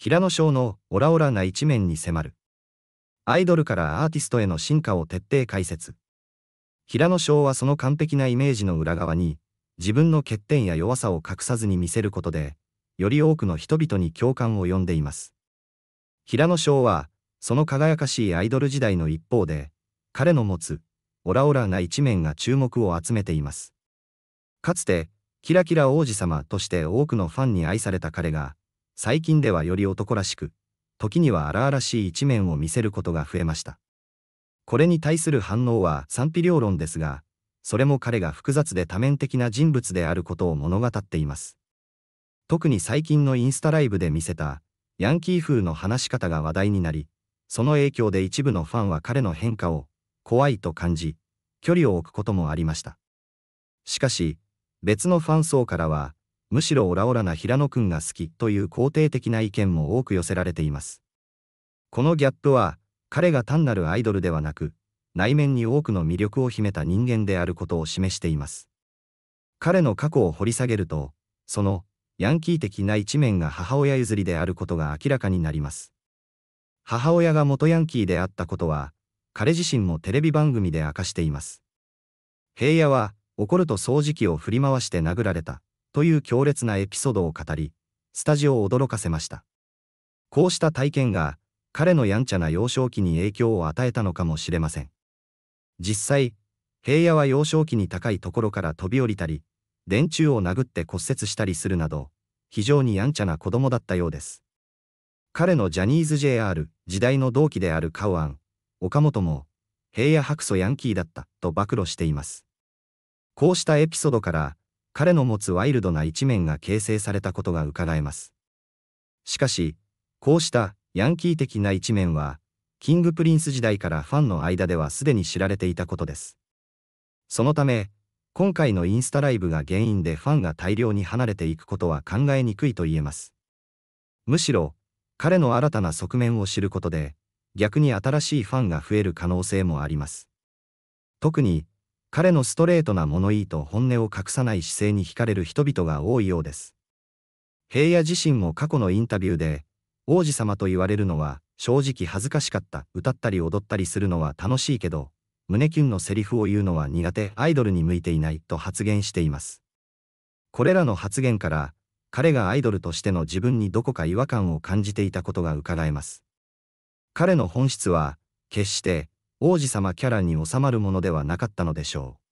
平野翔のオラオラな一面に迫る。アイドルからアーティストへの進化を徹底解説。平野翔はその完璧なイメージの裏側に、自分の欠点や弱さを隠さずに見せることで、より多くの人々に共感を呼んでいます。平野翔は、その輝かしいアイドル時代の一方で、彼の持つ、オラオラな一面が注目を集めています。かつて、キラキラ王子様として多くのファンに愛された彼が、最近ではより男らしく、時には荒々しい一面を見せることが増えました。これに対する反応は賛否両論ですが、それも彼が複雑で多面的な人物であることを物語っています。特に最近のインスタライブで見せた、ヤンキー風の話し方が話題になり、その影響で一部のファンは彼の変化を、怖いと感じ、距離を置くこともありました。しかし、別のファン層からは、むしろオラオラな平野くんが好きという肯定的な意見も多く寄せられています。このギャップは、彼が単なるアイドルではなく、内面に多くの魅力を秘めた人間であることを示しています。彼の過去を掘り下げると、その、ヤンキー的な一面が母親譲りであることが明らかになります。母親が元ヤンキーであったことは、彼自身もテレビ番組で明かしています。平野は、怒ると掃除機を振り回して殴られた。という強烈なエピソードを語り、スタジオを驚かせました。こうした体験が、彼のやんちゃな幼少期に影響を与えたのかもしれません。実際、平野は幼少期に高いところから飛び降りたり、電柱を殴って骨折したりするなど、非常にやんちゃな子供だったようです。彼のジャニーズ JR 時代の同期であるカウアン、岡本も、平野白素ヤンキーだったと暴露しています。こうしたエピソードから、彼の持つワイルドな一面が形成されたことが伺えます。しかし、こうしたヤンキー的な一面は、キングプリンス時代からファンの間ではすでに知られていたことです。そのため、今回のインスタライブが原因でファンが大量に離れていくことは考えにくいと言えます。むしろ、彼の新たな側面を知ることで、逆に新しいファンが増える可能性もあります。特に、彼のストレートな物言いと本音を隠さない姿勢に惹かれる人々が多いようです。平野自身も過去のインタビューで、王子様と言われるのは正直恥ずかしかった、歌ったり踊ったりするのは楽しいけど、胸キュンのセリフを言うのは苦手、アイドルに向いていないと発言しています。これらの発言から、彼がアイドルとしての自分にどこか違和感を感じていたことがうかがえます。彼の本質は、決して王子様キャラに収まるものではなかったのでしょう。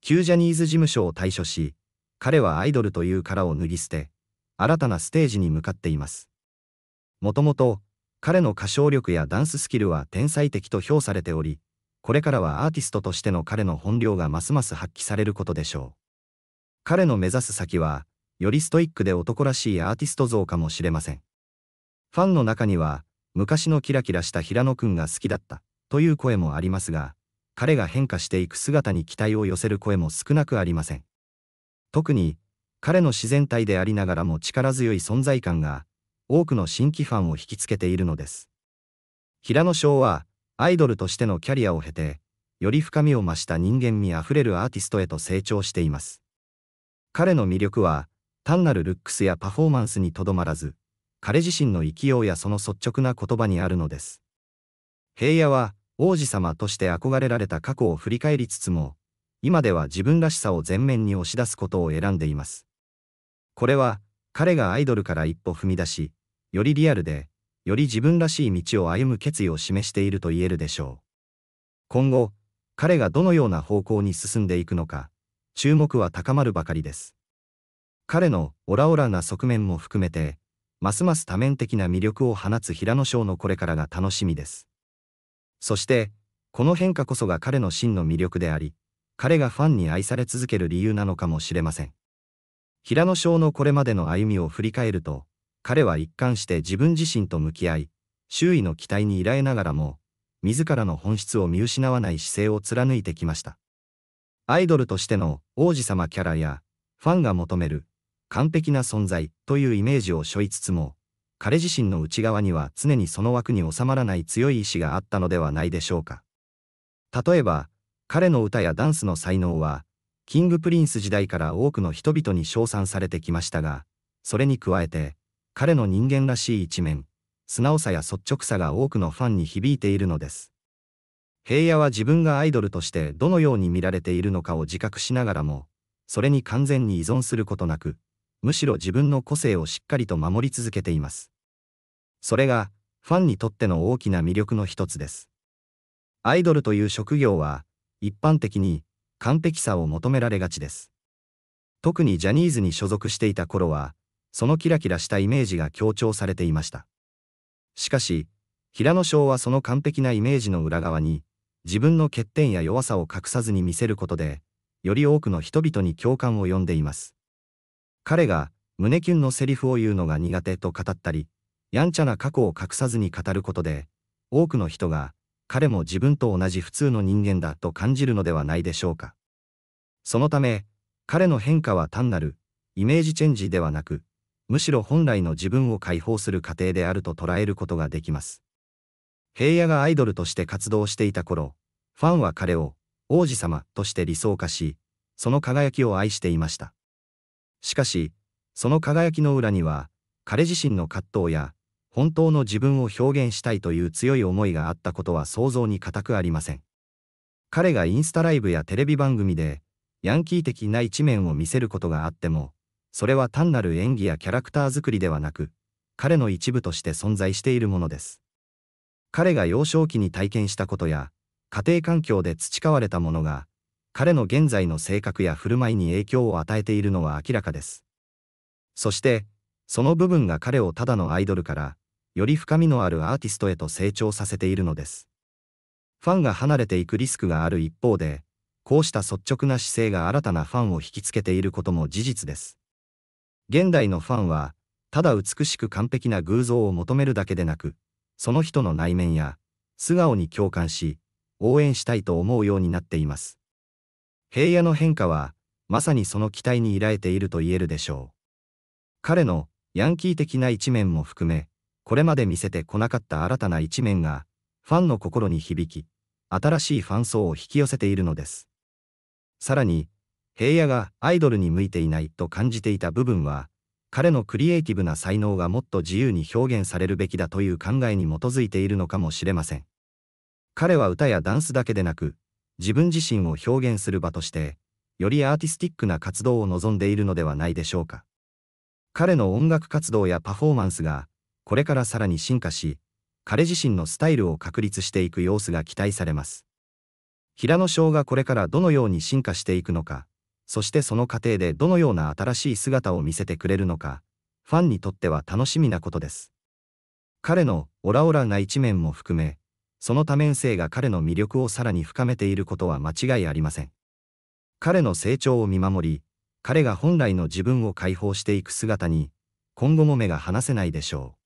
旧ジャニーズ事務所を退所し、彼はアイドルという殻を脱ぎ捨て、新たなステージに向かっています。もともと、彼の歌唱力やダンススキルは天才的と評されており、これからはアーティストとしての彼の本領がますます発揮されることでしょう。彼の目指す先は、よりストイックで男らしいアーティスト像かもしれません。ファンの中には、昔のキラキラした平野くんが好きだった。という声もありますが、彼が変化していく姿に期待を寄せる声も少なくありません。特に、彼の自然体でありながらも力強い存在感が、多くの新規ファンを引きつけているのです。平野翔は、アイドルとしてのキャリアを経て、より深みを増した人間味あふれるアーティストへと成長しています。彼の魅力は、単なるルックスやパフォーマンスにとどまらず、彼自身の生きようやその率直な言葉にあるのです。平野は、王子様として憧れられた過去を振り返りつつも、今では自分らしさを前面に押し出すことを選んでいます。これは、彼がアイドルから一歩踏み出し、よりリアルで、より自分らしい道を歩む決意を示していると言えるでしょう。今後、彼がどのような方向に進んでいくのか、注目は高まるばかりです。彼のオラオラな側面も含めて、ますます多面的な魅力を放つ平野翔のこれからが楽しみです。そして、この変化こそが彼の真の魅力であり、彼がファンに愛され続ける理由なのかもしれません。平野翔のこれまでの歩みを振り返ると、彼は一貫して自分自身と向き合い、周囲の期待に依頼ながらも、自らの本質を見失わない姿勢を貫いてきました。アイドルとしての王子様キャラや、ファンが求める完璧な存在というイメージを背負いつつも、彼自身の内側には常にその枠に収まらない強い意志があったのではないでしょうか。例えば、彼の歌やダンスの才能は、キングプリンス時代から多くの人々に称賛されてきましたが、それに加えて、彼の人間らしい一面、素直さや率直さが多くのファンに響いているのです。平野は自分がアイドルとしてどのように見られているのかを自覚しながらも、それに完全に依存することなく、むしろ自分の個性をしっかりと守り続けています。それが、ファンにとっての大きな魅力の一つです。アイドルという職業は、一般的に、完璧さを求められがちです。特にジャニーズに所属していた頃は、そのキラキラしたイメージが強調されていました。しかし、平野翔はその完璧なイメージの裏側に、自分の欠点や弱さを隠さずに見せることで、より多くの人々に共感を呼んでいます。彼が胸キュンのセリフを言うのが苦手と語ったり、やんちゃな過去を隠さずに語ることで、多くの人が彼も自分と同じ普通の人間だと感じるのではないでしょうか。そのため、彼の変化は単なるイメージチェンジではなく、むしろ本来の自分を解放する過程であると捉えることができます。平野がアイドルとして活動していた頃、ファンは彼を王子様として理想化し、その輝きを愛していました。しかし、その輝きの裏には、彼自身の葛藤や、本当の自分を表現したいという強い思いがあったことは想像に難くありません。彼がインスタライブやテレビ番組で、ヤンキー的な一面を見せることがあっても、それは単なる演技やキャラクター作りではなく、彼の一部として存在しているものです。彼が幼少期に体験したことや、家庭環境で培われたものが、彼の現在の性格や振る舞いに影響を与えているのは明らかです。そして、その部分が彼をただのアイドルから、より深みのあるアーティストへと成長させているのです。ファンが離れていくリスクがある一方で、こうした率直な姿勢が新たなファンを引きつけていることも事実です。現代のファンは、ただ美しく完璧な偶像を求めるだけでなく、その人の内面や、素顔に共感し、応援したいと思うようになっています。平野の変化は、まさにその期待にらえていると言えるでしょう。彼のヤンキー的な一面も含め、これまで見せてこなかった新たな一面が、ファンの心に響き、新しいファン層を引き寄せているのです。さらに、平野がアイドルに向いていないと感じていた部分は、彼のクリエイティブな才能がもっと自由に表現されるべきだという考えに基づいているのかもしれません。彼は歌やダンスだけでなく、自分自身を表現する場として、よりアーティスティックな活動を望んでいるのではないでしょうか。彼の音楽活動やパフォーマンスが、これからさらに進化し、彼自身のスタイルを確立していく様子が期待されます。平野翔がこれからどのように進化していくのか、そしてその過程でどのような新しい姿を見せてくれるのか、ファンにとっては楽しみなことです。彼のオラオラな一面も含め、その多面性が彼の魅力をさらに深めていることは間違いありません。彼の成長を見守り、彼が本来の自分を解放していく姿に、今後も目が離せないでしょう。